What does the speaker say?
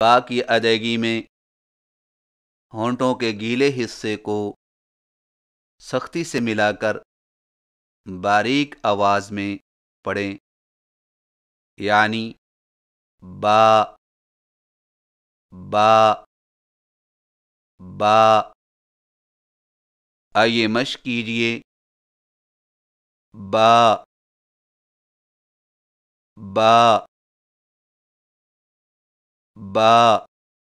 با کی ادائیگی میں ہونٹوں کے گیلے حصے کو سختی سے ملا کر باریک آواز میں پڑھیں یعنی با با با آئیے مشق کیجیے با با 吧。